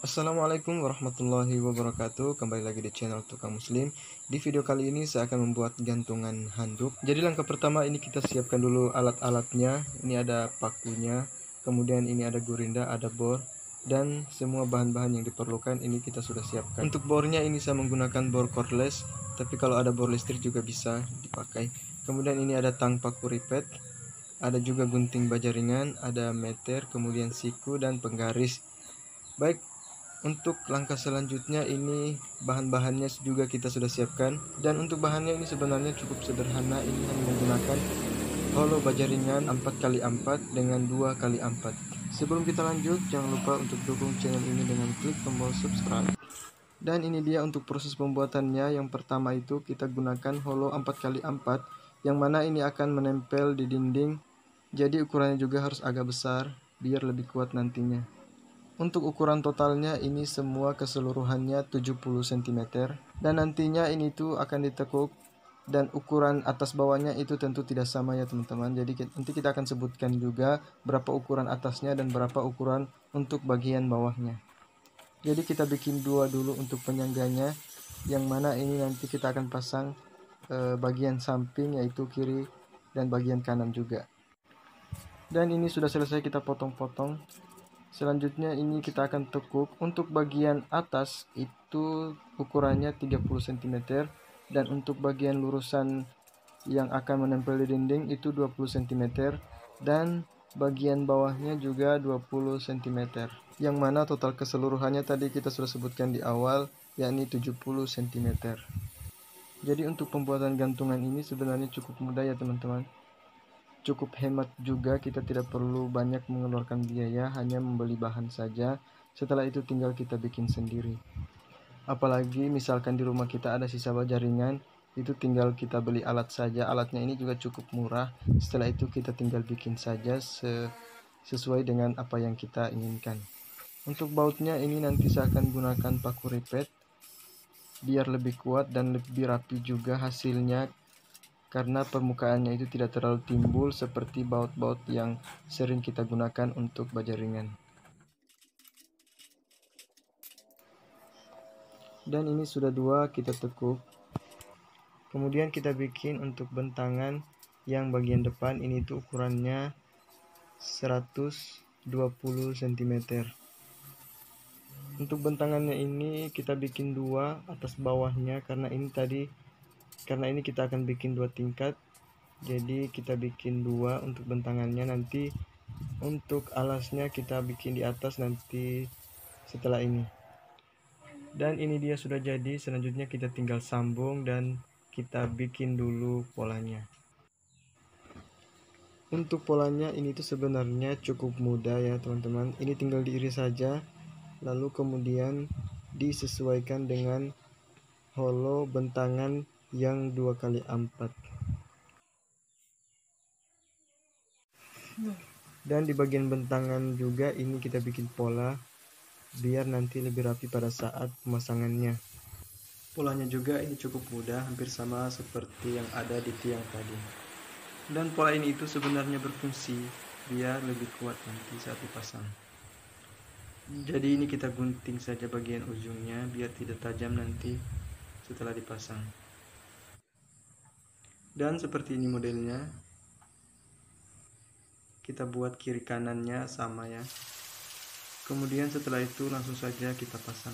Assalamualaikum warahmatullahi wabarakatuh Kembali lagi di channel Tukang Muslim Di video kali ini saya akan membuat gantungan handuk Jadi langkah pertama ini kita siapkan dulu alat-alatnya Ini ada pakunya Kemudian ini ada gurinda, ada bor Dan semua bahan-bahan yang diperlukan ini kita sudah siapkan Untuk bornya ini saya menggunakan bor cordless Tapi kalau ada bor listrik juga bisa dipakai Kemudian ini ada tang paku ripet ada juga gunting baja ringan, ada meter, kemudian siku, dan penggaris. Baik, untuk langkah selanjutnya ini bahan-bahannya juga kita sudah siapkan dan untuk bahannya ini sebenarnya cukup sederhana ini hanya menggunakan hollow baja ringan 4x4 dengan 2x4 sebelum kita lanjut jangan lupa untuk dukung channel ini dengan klik tombol subscribe dan ini dia untuk proses pembuatannya yang pertama itu kita gunakan hollow 4x4 yang mana ini akan menempel di dinding jadi ukurannya juga harus agak besar biar lebih kuat nantinya untuk ukuran totalnya ini semua keseluruhannya 70 cm dan nantinya ini tuh akan ditekuk dan ukuran atas bawahnya itu tentu tidak sama ya teman-teman. Jadi nanti kita akan sebutkan juga berapa ukuran atasnya dan berapa ukuran untuk bagian bawahnya. Jadi kita bikin dua dulu untuk penyangganya yang mana ini nanti kita akan pasang e, bagian samping yaitu kiri dan bagian kanan juga. Dan ini sudah selesai kita potong-potong Selanjutnya ini kita akan tekuk untuk bagian atas itu ukurannya 30 cm dan untuk bagian lurusan yang akan menempel di dinding itu 20 cm dan bagian bawahnya juga 20 cm yang mana total keseluruhannya tadi kita sudah sebutkan di awal yakni 70 cm jadi untuk pembuatan gantungan ini sebenarnya cukup mudah ya teman-teman Cukup hemat juga, kita tidak perlu banyak mengeluarkan biaya, hanya membeli bahan saja. Setelah itu tinggal kita bikin sendiri. Apalagi misalkan di rumah kita ada sisa ringan itu tinggal kita beli alat saja. Alatnya ini juga cukup murah. Setelah itu kita tinggal bikin saja sesuai dengan apa yang kita inginkan. Untuk bautnya ini nanti saya akan gunakan paku ripet biar lebih kuat dan lebih rapi juga hasilnya karena permukaannya itu tidak terlalu timbul seperti baut-baut yang sering kita gunakan untuk baja ringan. Dan ini sudah dua kita tekuk. Kemudian kita bikin untuk bentangan yang bagian depan ini itu ukurannya 120 cm. Untuk bentangannya ini kita bikin dua atas bawahnya karena ini tadi karena ini kita akan bikin dua tingkat jadi kita bikin dua untuk bentangannya nanti untuk alasnya kita bikin di atas nanti setelah ini dan ini dia sudah jadi selanjutnya kita tinggal sambung dan kita bikin dulu polanya untuk polanya ini tuh sebenarnya cukup mudah ya teman-teman ini tinggal diiris saja lalu kemudian disesuaikan dengan hollow bentangan yang dua kali empat dan di bagian bentangan juga ini kita bikin pola biar nanti lebih rapi pada saat pemasangannya polanya juga ini cukup mudah hampir sama seperti yang ada di tiang tadi dan pola ini itu sebenarnya berfungsi biar lebih kuat nanti saat dipasang jadi ini kita gunting saja bagian ujungnya biar tidak tajam nanti setelah dipasang dan seperti ini modelnya kita buat kiri kanannya sama ya kemudian setelah itu langsung saja kita pasang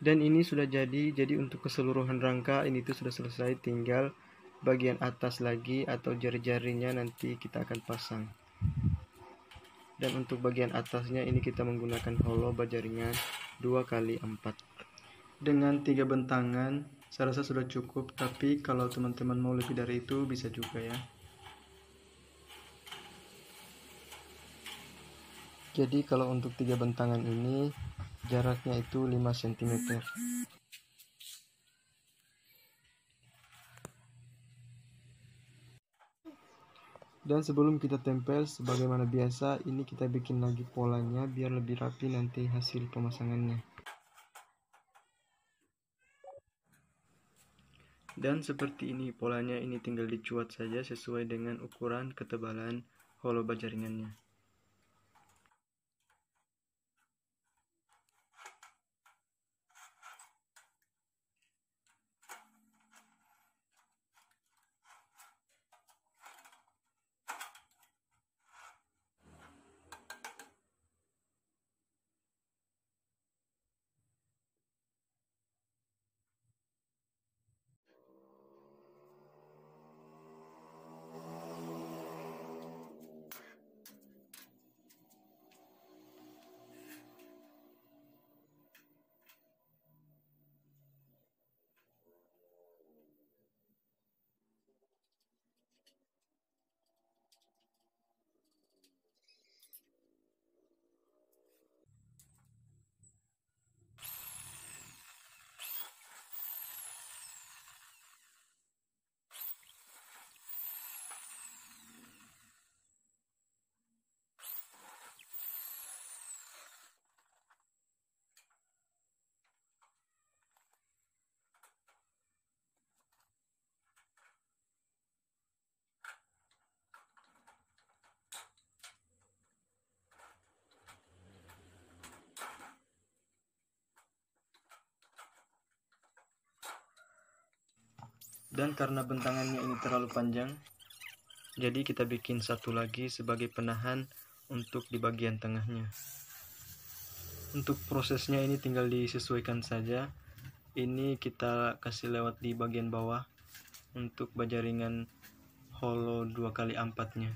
dan ini sudah jadi jadi untuk keseluruhan rangka ini tuh sudah selesai tinggal bagian atas lagi atau jari-jarinya nanti kita akan pasang dan untuk bagian atasnya ini kita menggunakan hollow bajaringan 2 kali 4 dengan tiga bentangan saya rasa sudah cukup tapi kalau teman-teman mau lebih dari itu bisa juga ya jadi kalau untuk tiga bentangan ini jaraknya itu 5 cm dan sebelum kita tempel sebagaimana biasa ini kita bikin lagi polanya biar lebih rapi nanti hasil pemasangannya dan seperti ini polanya ini tinggal dicuat saja sesuai dengan ukuran ketebalan hollow jaringannya Dan karena bentangannya ini terlalu panjang, jadi kita bikin satu lagi sebagai penahan untuk di bagian tengahnya. Untuk prosesnya ini tinggal disesuaikan saja. Ini kita kasih lewat di bagian bawah untuk bajaringan hollow 2 kali 4 nya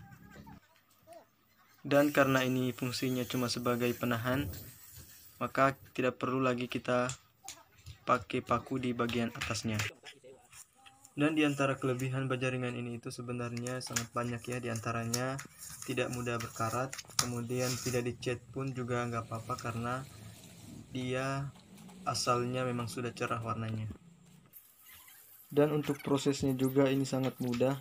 Dan karena ini fungsinya cuma sebagai penahan, maka tidak perlu lagi kita pakai paku di bagian atasnya. Dan di antara kelebihan ringan ini itu sebenarnya sangat banyak ya di antaranya tidak mudah berkarat, kemudian tidak dicet pun juga nggak apa-apa karena dia asalnya memang sudah cerah warnanya. Dan untuk prosesnya juga ini sangat mudah,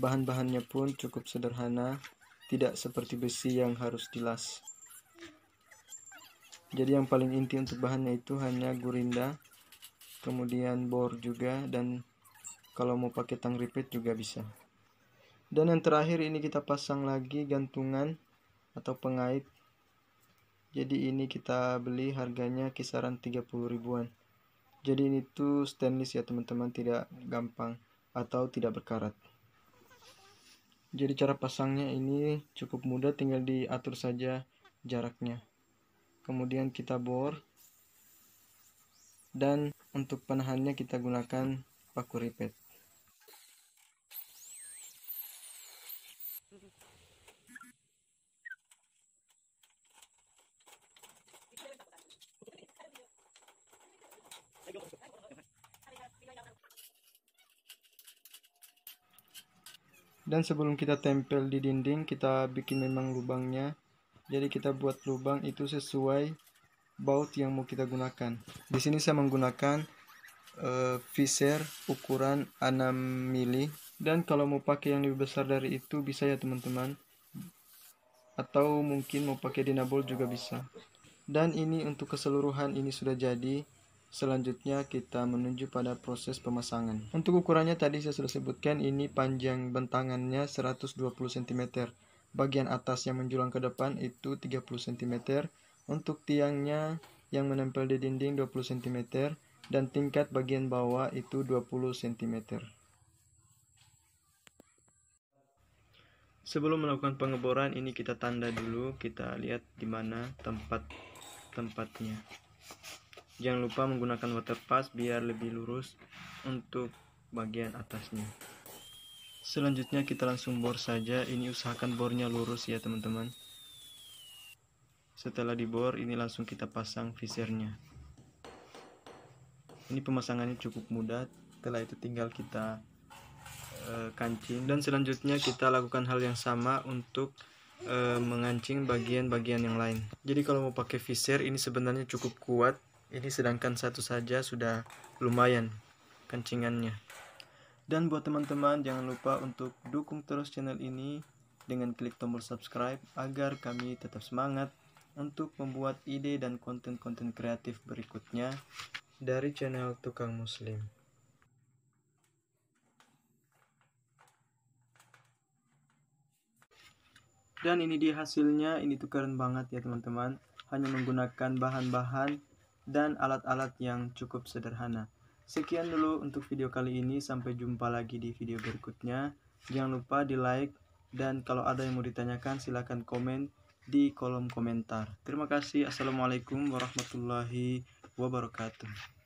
bahan-bahannya pun cukup sederhana, tidak seperti besi yang harus dilas. Jadi yang paling inti untuk bahannya itu hanya gurinda, kemudian bor juga dan kalau mau pakai tang repeat juga bisa. Dan yang terakhir ini kita pasang lagi gantungan atau pengait. Jadi ini kita beli harganya kisaran 30 ribuan. Jadi ini tuh stainless ya teman-teman, tidak gampang atau tidak berkarat. Jadi cara pasangnya ini cukup mudah, tinggal diatur saja jaraknya. Kemudian kita bor dan untuk penahannya kita gunakan paku ripet. dan sebelum kita tempel di dinding kita bikin memang lubangnya jadi kita buat lubang itu sesuai baut yang mau kita gunakan di sini saya menggunakan uh, eh, viser ukuran 6 mili dan kalau mau pakai yang lebih besar dari itu bisa ya teman-teman. Atau mungkin mau pakai dinabol juga bisa. Dan ini untuk keseluruhan ini sudah jadi. Selanjutnya kita menuju pada proses pemasangan. Untuk ukurannya tadi saya sudah sebutkan ini panjang bentangannya 120 cm. Bagian atas yang menjulang ke depan itu 30 cm. Untuk tiangnya yang menempel di dinding 20 cm dan tingkat bagian bawah itu 20 cm. Sebelum melakukan pengeboran ini kita tanda dulu, kita lihat di mana tempat tempatnya. Jangan lupa menggunakan water pass biar lebih lurus untuk bagian atasnya. Selanjutnya kita langsung bor saja, ini usahakan bornya lurus ya teman-teman. Setelah dibor, ini langsung kita pasang visernya. Ini pemasangannya cukup mudah, setelah itu tinggal kita Eh, kancing dan selanjutnya kita lakukan hal yang sama untuk e, mengancing bagian-bagian yang lain jadi kalau mau pakai visir ini sebenarnya cukup kuat ini sedangkan satu saja sudah lumayan kancingannya dan buat teman-teman jangan lupa untuk dukung terus channel ini dengan klik tombol subscribe agar kami tetap semangat untuk membuat ide dan konten-konten kreatif berikutnya dari channel Tukang Muslim. Dan ini dia hasilnya, ini tuh keren banget ya teman-teman. Hanya menggunakan bahan-bahan dan alat-alat yang cukup sederhana. Sekian dulu untuk video kali ini, sampai jumpa lagi di video berikutnya. Jangan lupa di like dan kalau ada yang mau ditanyakan silahkan komen di kolom komentar. Terima kasih. Assalamualaikum warahmatullahi wabarakatuh.